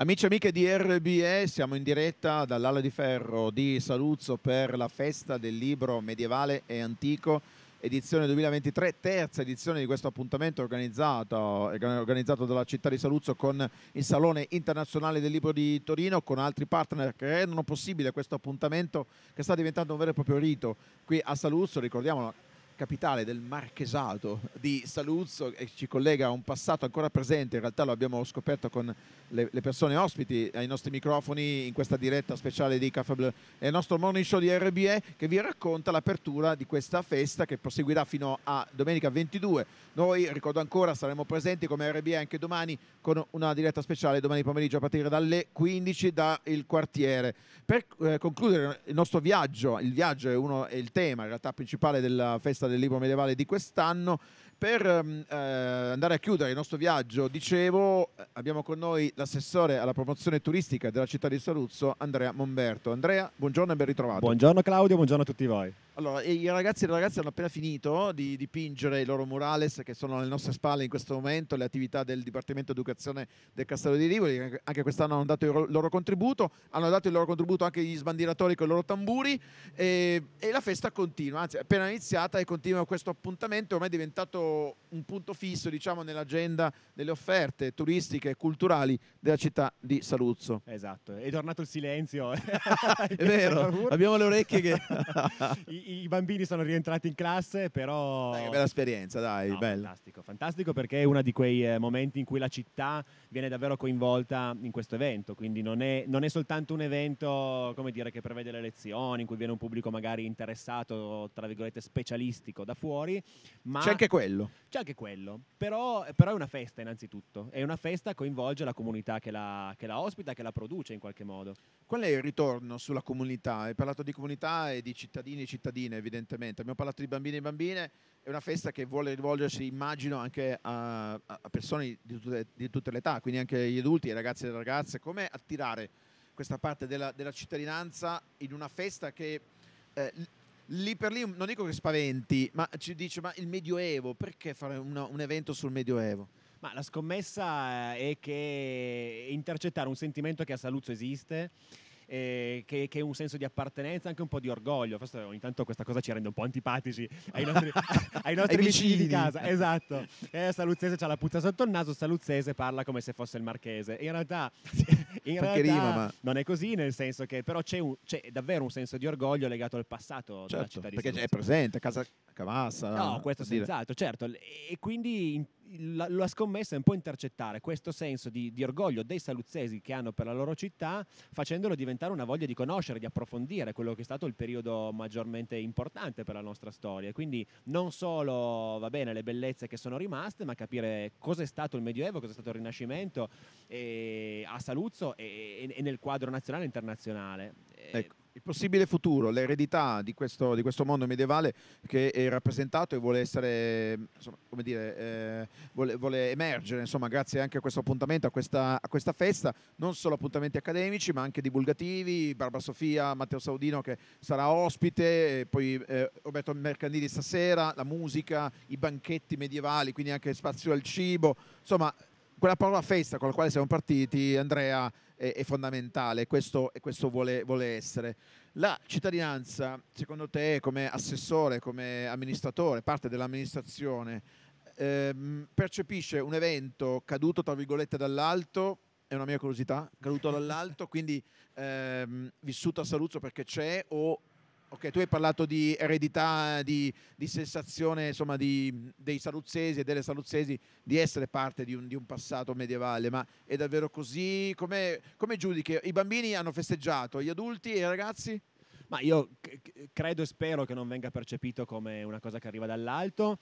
Amici e amiche di RBE, siamo in diretta dall'Ala di Ferro di Saluzzo per la festa del libro medievale e antico, edizione 2023, terza edizione di questo appuntamento organizzato, organizzato dalla città di Saluzzo con il Salone Internazionale del Libro di Torino, con altri partner che rendono possibile questo appuntamento che sta diventando un vero e proprio rito qui a Saluzzo, ricordiamolo capitale del Marchesato di Saluzzo e ci collega a un passato ancora presente, in realtà lo abbiamo scoperto con le, le persone ospiti ai nostri microfoni in questa diretta speciale di Caffè è il nostro morning show di RBE che vi racconta l'apertura di questa festa che proseguirà fino a domenica 22. Noi, ricordo ancora, saremo presenti come RBE anche domani con una diretta speciale domani pomeriggio a partire dalle 15 dal quartiere. Per eh, concludere il nostro viaggio, il viaggio è, uno, è il tema in realtà principale della festa del libro medievale di quest'anno per mm, eh, andare a chiudere il nostro viaggio, dicevo, eh, abbiamo con noi l'assessore alla promozione turistica della città di Saluzzo, Andrea Monberto. Andrea, buongiorno e ben ritrovato. Buongiorno Claudio, buongiorno a tutti voi. Allora, i ragazzi e le ragazze hanno appena finito di dipingere i loro murales che sono alle nostre spalle in questo momento, le attività del Dipartimento Educazione del Castello di Rivoli, anche quest'anno hanno dato il loro contributo, hanno dato il loro contributo anche gli sbandieratori con i loro tamburi e, e la festa continua, anzi è appena iniziata e continua questo appuntamento, ormai è diventato un punto fisso diciamo, nell'agenda delle offerte turistiche e culturali della città di Saluzzo. Esatto, è tornato il silenzio. è vero, abbiamo le orecchie che... I, I, bambini sono rientrati in classe, però... Dai, eh, che bella esperienza, dai, no, bella. Fantastico, fantastico perché è uno di quei eh, momenti in cui la città viene davvero coinvolta in questo evento, quindi non è, non è soltanto un evento, come dire, che prevede le lezioni, in cui viene un pubblico magari interessato, tra virgolette, specialistico da fuori, ma... C'è anche quello quello. C'è anche quello, però, però, è una festa innanzitutto, è una festa che coinvolge la comunità che la, che la ospita, che la produce in qualche modo. Qual è il ritorno sulla comunità? Hai parlato di comunità e di cittadini e cittadine evidentemente, abbiamo parlato di bambini e bambine, è una festa che vuole rivolgersi immagino anche a, a persone di tutte, di tutte, le età, quindi anche gli adulti, i ragazzi e le ragazze, come attirare questa parte della, della cittadinanza in una festa che... Eh, lì per lì non dico che spaventi, ma ci dice ma il Medioevo, perché fare una, un evento sul Medioevo? Ma la scommessa eh, è che intercettare un sentimento che a Saluzzo esiste eh, che, che, è un senso di appartenenza, anche un po' di orgoglio. Forse ogni tanto questa cosa ci rende un po' antipatici ai nostri, ai nostri ai vicini. di casa. Esatto. Eh, Saluzzese ha la puzza sotto il naso, Saluzzese parla come se fosse il marchese. In realtà, in realtà rima, ma... non è così, nel senso che però c'è, un, c'è, davvero un senso di orgoglio legato al passato certo, della città di Perché è presente, casa Cavassa. No, questo senz'altro, certo. E quindi In la, la, scommessa è un po' intercettare questo senso di, di, orgoglio dei saluzzesi che hanno per la loro città, facendolo diventare una voglia di conoscere, di approfondire quello che è stato il periodo maggiormente importante per la nostra storia. Quindi non solo va bene le bellezze che sono rimaste, ma capire cos'è stato il Medioevo, cos'è stato il Rinascimento eh, a Saluzzo e, e, nel quadro nazionale e internazionale. Eh, ecco il possibile futuro, l'eredità di questo, di questo, mondo medievale che è rappresentato e vuole essere, insomma, come dire, eh, vuole, vuole, emergere, insomma, grazie anche a questo appuntamento, a questa, a questa, festa, non solo appuntamenti accademici, ma anche divulgativi, Barbara Sofia, Matteo Saudino che sarà ospite, poi eh, Roberto Mercandini stasera, la musica, i banchetti medievali, quindi anche spazio al cibo, insomma, quella parola festa con la quale siamo partiti, Andrea è, è fondamentale, questo, e questo vuole, vuole, essere. La cittadinanza, secondo te, come assessore, come amministratore, parte dell'amministrazione, ehm, percepisce un evento caduto, tra virgolette, dall'alto è una mia curiosità, caduto dall'alto, quindi ehm, vissuto a Saluzzo perché c'è o Ok, tu hai parlato di eredità, di, di sensazione insomma, di, dei saluzzesi e delle saluzzesi di essere parte di un, di un passato medievale, ma è davvero così? Come, come giudichi? I bambini hanno festeggiato, gli adulti e i ragazzi? Ma io credo e spero che non venga percepito come una cosa che arriva dall'alto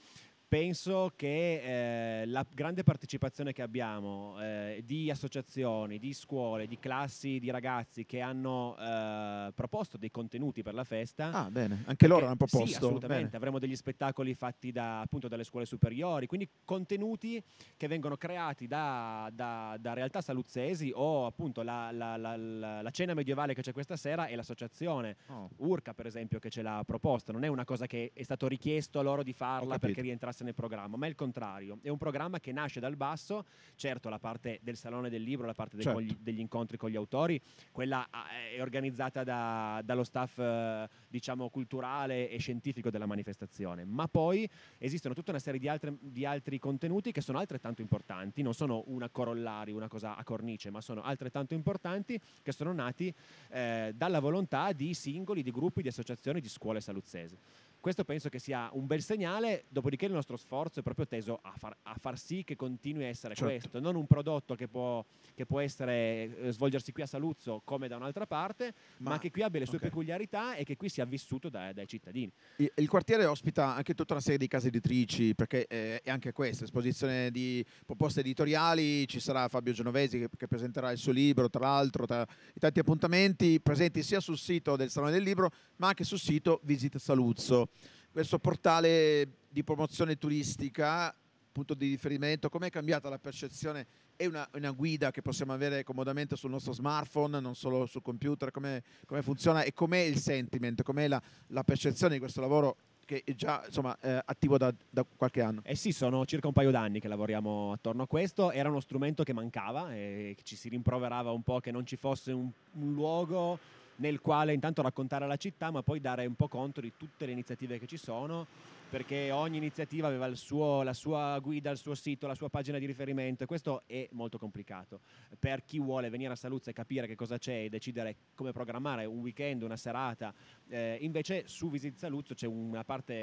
penso che eh, la grande partecipazione che abbiamo eh, di associazioni, di scuole, di classi, di ragazzi che hanno eh, proposto dei contenuti per la festa. Ah, bene, anche loro hanno proposto. Sì, assolutamente, bene. avremo degli spettacoli fatti da, appunto dalle scuole superiori, quindi contenuti che vengono creati da, da, da realtà saluzzesi o appunto la, la, la, la, cena medievale che c'è questa sera e l'associazione oh. Urca per esempio che ce l'ha proposta, non è una cosa che è stato richiesto a loro di farla perché rientrasse podcast nel programma, ma è il contrario. È un programma che nasce dal basso, certo la parte del salone del libro, la parte certo. degli, degli incontri con gli autori, quella ah, è organizzata da, dallo staff eh, diciamo culturale e scientifico della manifestazione, ma poi esistono tutta una serie di, altre, di altri contenuti che sono altrettanto importanti, non sono una corollario, una cosa a cornice, ma sono altrettanto importanti che sono nati eh, dalla volontà di singoli, di gruppi, di associazioni, di scuole saluzzese. Questo penso che sia un bel segnale, dopodiché il nostro sforzo è proprio teso a far, a far sì che continui a essere certo. questo, non un prodotto che può, che può essere, eh, svolgersi qui a Saluzzo come da un'altra parte, ma, ma che qui abbia le sue okay. peculiarità e che qui sia vissuto da, dai cittadini. Il, il, quartiere ospita anche tutta una serie di case editrici, perché eh, è anche questa, esposizione di proposte editoriali, ci sarà Fabio Genovesi che, che presenterà il suo libro, tra l'altro, tra i tanti appuntamenti presenti sia sul sito del Salone del Libro, ma anche sul sito Visit Saluzzo questo, portale di promozione turistica, punto di riferimento, com'è cambiata la percezione? È una, una, guida che possiamo avere comodamente sul nostro smartphone, non solo sul computer, come, come funziona e com'è il sentiment, com'è la, la percezione di questo lavoro che è già insomma, eh, attivo da, da, qualche anno. Eh sì, sono circa un paio d'anni che lavoriamo attorno a questo, era uno strumento che mancava e ci si rimproverava un po' che non ci fosse un, un luogo nel quale intanto raccontare la città ma poi dare un po' conto di tutte le iniziative che ci sono perché ogni iniziativa aveva suo, la sua guida, il suo sito, la sua pagina di riferimento e questo è molto complicato. Per chi vuole venire a Saluzza e capire che cosa c'è e decidere come programmare un weekend, una serata, eh, invece su Visit Saluzzo c'è una parte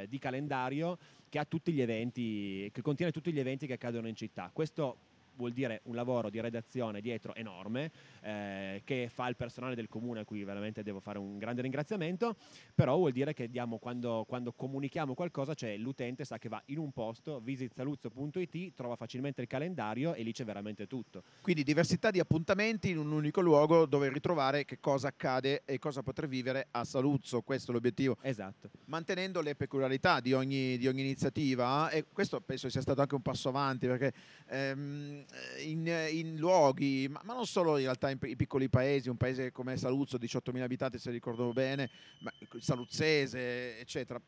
eh, di calendario che, eventi, che contiene tutti gli eventi che accadono in città. Questo vuol dire un lavoro di redazione dietro enorme eh, che fa il personale del comune a cui veramente devo fare un grande ringraziamento, però vuol dire che diamo, quando, quando comunichiamo qualcosa cioè l'utente sa che va in un posto, visit saluzzo.it, trova facilmente il calendario e lì c'è veramente tutto. Quindi diversità di appuntamenti in un unico luogo dove ritrovare che cosa accade e cosa potrà vivere a Saluzzo, questo è l'obiettivo. Esatto. Mantenendo le peculiarità di ogni, di ogni iniziativa e questo penso sia stato anche un passo avanti perché... Ehm, eh, in, eh, in, luoghi, ma, ma, non solo in realtà in, in piccoli paesi, un paese come Saluzzo, 18.000 abitanti se ricordo bene, ma, ecco, Saluzzese, eccetera,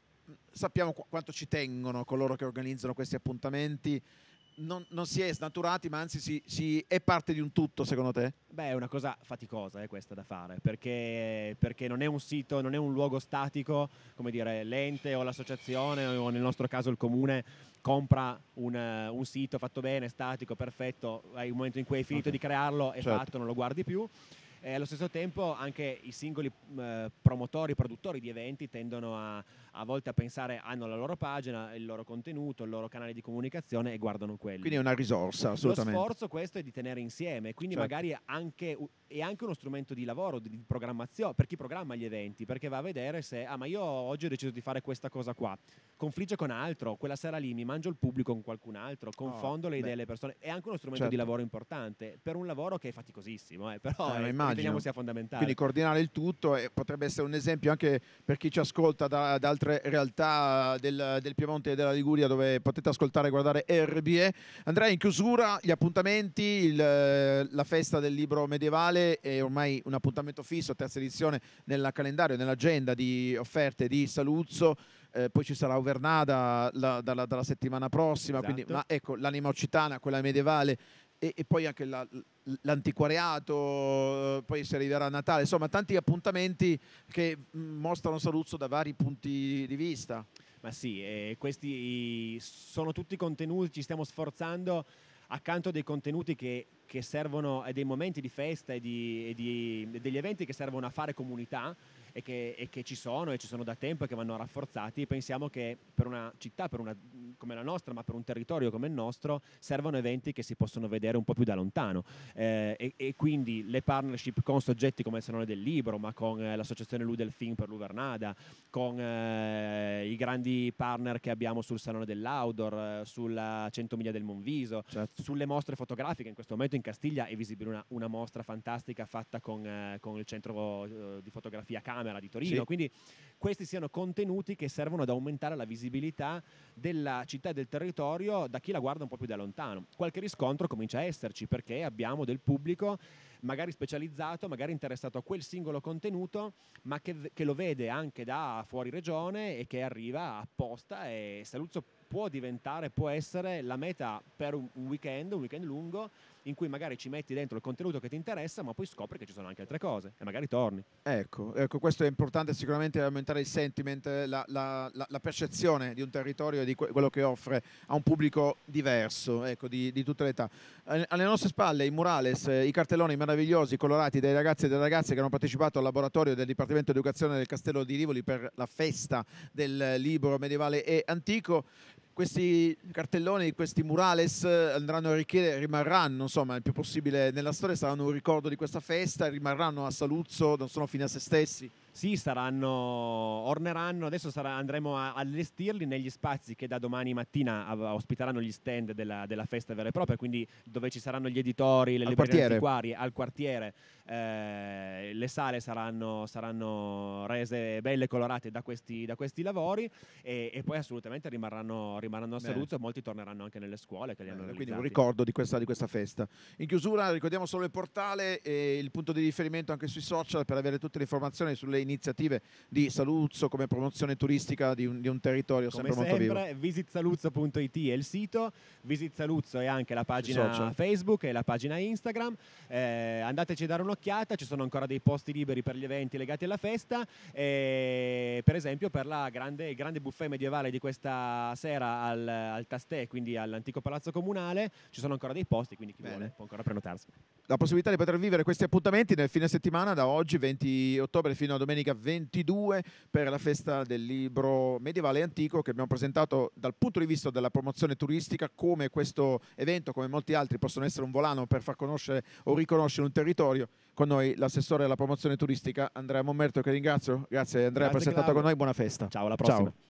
sappiamo qu- quanto ci tengono coloro che organizzano questi appuntamenti non, non, si è snaturati, ma anzi si, si, è parte di un tutto, secondo te? Beh, è una cosa faticosa eh, questa da fare, perché, perché, non è un sito, non è un luogo statico, come dire, l'ente o l'associazione o nel nostro caso il comune compra un, un sito fatto bene, statico, perfetto, al momento in cui hai finito okay. di crearlo è certo. fatto, non lo guardi più e eh, allo stesso tempo anche i singoli eh, promotori, produttori di eventi tendono a, a volte a pensare hanno la loro pagina, il loro contenuto, il loro canale di comunicazione e guardano quello. Quindi è una risorsa, assolutamente. Lo sforzo questo è di tenere insieme, quindi certo. magari anche, è anche uno strumento di lavoro, di programmazione, per chi programma gli eventi, perché va a vedere se, ah ma io oggi ho deciso di fare questa cosa qua, confligge con altro, quella sera lì mi mangio il pubblico con qualcun altro, oh, confondo oh, le idee delle persone, è anche uno strumento certo. di lavoro importante, per un lavoro che è faticosissimo, eh, però... Eh, è, riteniamo sia fondamentale. Quindi coordinare il tutto e potrebbe essere un esempio anche per chi ci ascolta da, da altre realtà del, del, Piemonte e della Liguria dove potete ascoltare e guardare RBE. Andrea, in chiusura gli appuntamenti, il, la festa del libro medievale è ormai un appuntamento fisso, terza edizione nel calendario, nell'agenda di offerte di Saluzzo. Eh, poi ci sarà Overnada dalla, dalla settimana prossima, esatto. quindi, ma ecco l'anima occitana, quella medievale e, e poi anche la, l'antiquariato, eh, poi si arriverà a Natale, insomma tanti appuntamenti che mm, mostrano Saluzzo da vari punti di vista. Ma sì, eh, questi sono tutti contenuti, ci stiamo sforzando accanto a dei contenuti che, che servono, a dei momenti di festa e, di, e di, degli eventi che servono a fare comunità e che, e che, ci sono e ci sono da tempo e che vanno rafforzati. Pensiamo che per una città per una, come la nostra, ma per un territorio come il nostro, servono eventi che si possono vedere un po' più da lontano. Eh, e, e, quindi le partnership con soggetti come il Salone del Libro, ma con eh, l'associazione Ludelfin per Luvernada, con eh, i grandi partner che abbiamo sul Salone dell'Audor, eh, sulla 100 miglia del Monviso, certo. sulle mostre fotografiche. In questo momento in Castiglia è visibile una, una mostra fantastica fatta con, eh, con il centro eh, di fotografia Camera Camera di Torino. Sì. Quindi questi siano contenuti che servono ad aumentare la visibilità della città e del territorio da chi la guarda un po' più da lontano. Qualche riscontro comincia a esserci perché abbiamo del pubblico magari specializzato, magari interessato a quel singolo contenuto, ma che, che lo vede anche da fuori regione e che arriva apposta e Saluzzo può diventare, può essere la meta per un weekend, un weekend lungo in cui magari ci metti dentro il contenuto che ti interessa, ma poi scopri che ci sono anche altre cose e magari torni. Ecco, ecco questo è importante sicuramente aumentare il sentiment, la, la, la, la percezione di un territorio e di quello che offre a un pubblico diverso, ecco, di, di tutte le età. Alle nostre spalle i murales, i cartelloni meravigliosi colorati dai ragazzi e dalle ragazze che hanno partecipato al laboratorio del Dipartimento di Educazione del Castello di Rivoli per la festa del libro medievale e antico questi cartelloni, questi murales eh, andranno a richiedere, rimarranno insomma il più possibile nella storia, saranno un ricordo di questa festa, rimarranno a Saluzzo, non sono fine a se stessi. Sì, saranno, orneranno, adesso sarà, andremo a allestirli negli spazi che da domani mattina ospiteranno gli stand della, della festa vera e propria, quindi dove ci saranno gli editori, le librerie antiquarie, al quartiere eh, le sale saranno, saranno, rese belle colorate da questi, da questi lavori e, e, poi assolutamente rimarranno, rimarranno a Saluzzo e molti torneranno anche nelle scuole che li hanno Quindi un ricordo di questa, di questa, festa. In chiusura ricordiamo solo il portale e il punto di riferimento anche sui social per avere tutte le informazioni sulle iniziative di Saluzzo come promozione turistica di un, di un territorio sempre, sempre molto vivo. visitsaluzzo.it è il sito, visitsaluzzo è anche la pagina Facebook e la pagina Instagram. Eh, andateci a dare un'occhiata un'occhiata, ci sono ancora dei posti liberi per gli eventi legati alla festa, eh, per esempio per la grande, il grande buffet medievale di questa sera al, al Tastè, quindi all'antico palazzo comunale, ci sono ancora dei posti, quindi chi Bene. vuole può ancora prenotarsi. La possibilità di poter vivere questi appuntamenti nel fine settimana da oggi 20 ottobre fino a domenica 22 per la festa del libro medievale e antico che abbiamo presentato dal punto di vista della promozione turistica come questo evento, come molti altri, possono essere un volano per far conoscere o riconoscere un territorio con noi l'assessore alla promozione turistica Andrea Mommerto che ringrazio. Grazie Andrea Grazie, per essere stato con noi, buona festa. Ciao, alla prossima. Ciao.